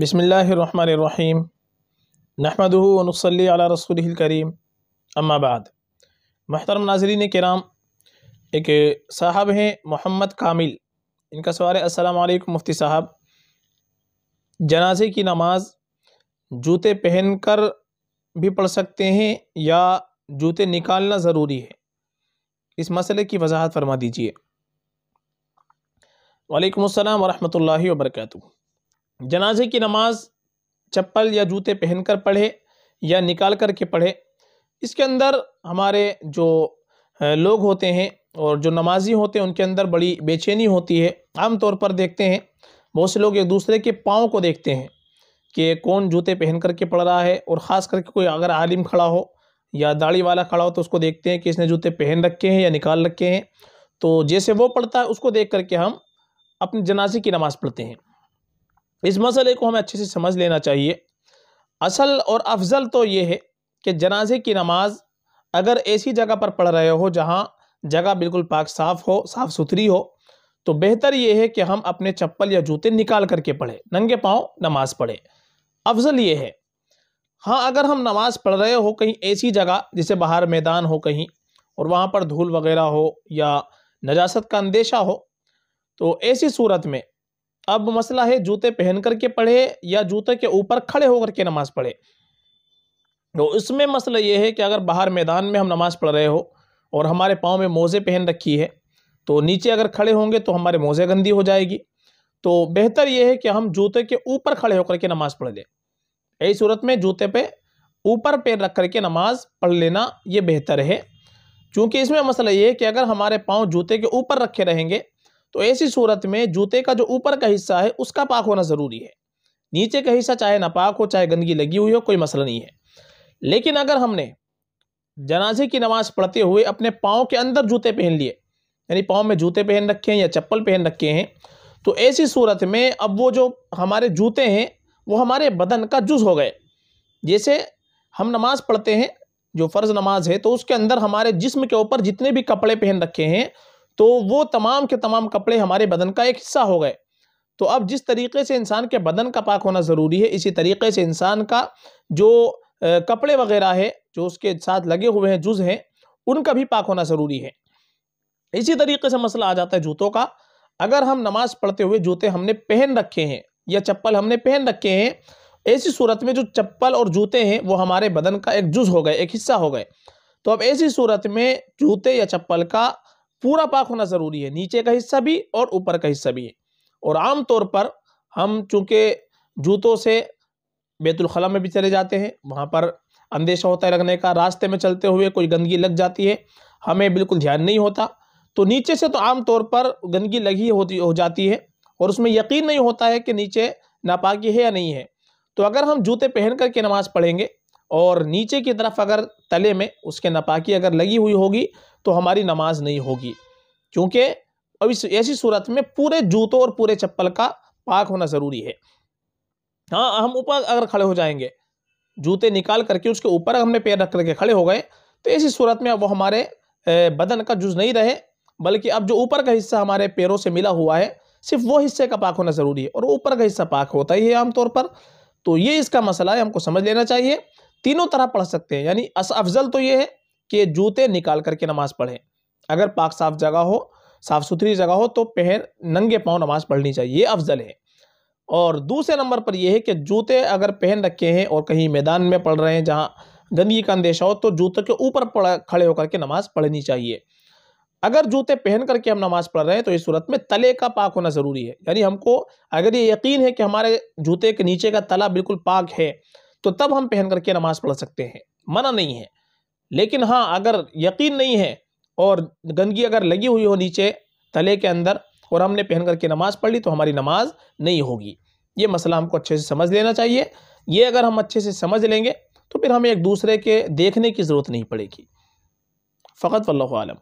बसमीम अला रसूल करीम अम्माबाद महतरम नाजरीन कराम एक साहब हैं मोहम्मद कामिल इनका सवाल है असलकम मुफ्ती साहब जनाजे की नमाज जूते पहन कर भी पढ़ सकते हैं या जूते निकालना ज़रूरी है इस मसले की वजाहत फरमा दीजिए वालेकुम अस्सलाम वरहमतुल्लाहि जनाजे की नमाज चप्पल या जूते पहनकर पढ़े या निकाल कर के पढ़े इसके अंदर हमारे जो लोग होते हैं और जो नमाजी होते हैं उनके अंदर बड़ी बेचैनी होती है आम तौर पर देखते हैं बहुत से लोग एक दूसरे के पाँव को देखते हैं कि कौन जूते पहन कर के पढ़ रहा है और ख़ास करके कोई अगर आलिम खड़ा हो या दाढ़ी वाला खड़ा हो तो उसको देखते हैं कि इसने जूते पहन रखे हैं या निकाल रखे हैं तो जैसे वो पढ़ता है उसको देख करके हम अपने जनाजे की नमाज़ पढ़ते हैं इस मसले को हमें अच्छे से समझ लेना चाहिए असल और अफजल तो ये है कि जनाजे की नमाज अगर ऐसी जगह पर पढ़ रहे हो जहाँ जगह बिल्कुल पाक साफ़ हो साफ़ सुथरी हो तो बेहतर ये है कि हम अपने चप्पल या जूते निकाल करके पढ़ें नंगे पाँव नमाज़ पढ़े अफजल ये है हाँ अगर हम नमाज़ पढ़ रहे हो कहीं ऐसी जगह जैसे बाहर मैदान हो कहीं और वहाँ पर धूल वगैरह हो या नजासत का अंदेशा हो तो ऐसी सूरत में अब मसला है जूते पहन करके पढ़े या जूते के ऊपर खड़े होकर के नमाज़ पढ़े तो इसमें मसला ये है कि अगर बाहर मैदान में हम नमाज़ पढ़ रहे हो और हमारे पाँव में मोज़े पहन रखी है तो नीचे अगर खड़े होंगे तो हमारे मोज़े गंदी हो जाएगी तो बेहतर यह है कि हम जूते के ऊपर खड़े होकर के नमाज़ पढ़ लें ऐसी सूरत में जूते पे ऊपर पैर रख कर के नमाज़ पढ़ लेना ये बेहतर है क्योंकि इसमें मसला ये है कि अगर हमारे पाँव जूते के ऊपर रखे रहेंगे तो ऐसी सूरत में जूते का जो ऊपर का हिस्सा है उसका पाक होना ज़रूरी है नीचे का हिस्सा चाहे नापाक हो चाहे गंदगी लगी हुई हो कोई मसला नहीं है लेकिन अगर हमने जनाजे की नमाज़ पढ़ते हुए अपने पाँव के अंदर जूते पहन लिए यानी पाँव में जूते पहन रखे हैं या चप्पल पहन रखे हैं तो ऐसी सूरत में अब वो जो हमारे जूते हैं वो हमारे बदन का जुज़ हो गए जैसे हम नमाज़ पढ़ते हैं जो फ़र्ज़ नमाज है तो उसके अंदर हमारे जिस्म के ऊपर जितने भी कपड़े पहन रखे हैं तो वो तमाम के तमाम कपड़े हमारे बदन का एक हिस्सा हो गए तो अब जिस तरीके से इंसान के बदन का पाक होना ज़रूरी है इसी तरीके से इंसान का जो कपड़े वगैरह है जो उसके साथ लगे हुए हैं जुज़ हैं उनका भी पाक होना ज़रूरी है इसी तरीके से मसला आ जाता है जूतों का अगर हम नमाज़ पढ़ते हुए जूते हमने पहन रखे हैं या चप्पल हमने पहन रखे हैं ऐसी सूरत में जो चप्पल और जूते हैं वो हमारे बदन का एक जुज़ हो गए एक हिस्सा हो गए तो अब ऐसी सूरत में जूते या चप्पल का पूरा पाक होना ज़रूरी है नीचे का हिस्सा भी और ऊपर का हिस्सा भी है और आम तौर पर हम चूँकि जूतों से बैतुलखला में भी चले जाते हैं वहाँ पर अंदेशा होता है लगने का रास्ते में चलते हुए कोई गंदगी लग जाती है हमें बिल्कुल ध्यान नहीं होता तो नीचे से तो आम तौर पर गंदगी लगी होती हो जाती है और उसमें यकीन नहीं होता है कि नीचे नापाकी है या नहीं है तो अगर हम जूते पहन कर के नमाज़ पढ़ेंगे और नीचे की तरफ अगर तले में उसके नापाकी अगर लगी हुई होगी तो हमारी नमाज नहीं होगी क्योंकि अब इस ऐसी सूरत में पूरे जूतों और पूरे चप्पल का पाक होना ज़रूरी है हाँ हम ऊपर अगर खड़े हो जाएंगे जूते निकाल करके उसके ऊपर हमने पैर रख करके खड़े हो गए तो ऐसी सूरत में अब वो हमारे बदन का जुज नहीं रहे बल्कि अब जो ऊपर का हिस्सा हमारे पैरों से मिला हुआ है सिर्फ वो हिस्से का पाक होना ज़रूरी है और ऊपर का हिस्सा पाक होता ही है आमतौर पर तो ये इसका मसला है हमको समझ लेना चाहिए तीनों तरह पढ़ सकते हैं यानी अस अफजल तो ये है के जूते निकाल करके नमाज़ पढ़ें अगर पाक साफ जगह हो साफ़ सुथरी जगह हो तो पहन नंगे पाँव नमाज़ पढ़नी चाहिए ये अफजल है और दूसरे नंबर पर यह है कि जूते अगर पहन रखे हैं और कहीं मैदान में पढ़ रहे हैं जहाँ गंदगी का अंदेशा हो तो जूते के ऊपर खड़े होकर के नमाज़ पढ़नी चाहिए अगर जूते पहन करके हम नमाज़ पढ़ रहे हैं तो इस सूरत में तले का पाक होना ज़रूरी है यानी हमको अगर ये यकीन है कि हमारे जूते के नीचे का तला बिल्कुल पाक है तो तब हम पहन करके नमाज़ पढ़ सकते हैं मना नहीं है लेकिन हाँ अगर यकीन नहीं है और गंदगी अगर लगी हुई हो नीचे तले के अंदर और हमने पहन करके नमाज़ पढ़ ली तो हमारी नमाज नहीं होगी ये मसला हमको अच्छे से समझ लेना चाहिए ये अगर हम अच्छे से समझ लेंगे तो फिर हमें एक दूसरे के देखने की ज़रूरत नहीं पड़ेगी फ़कत वल्लम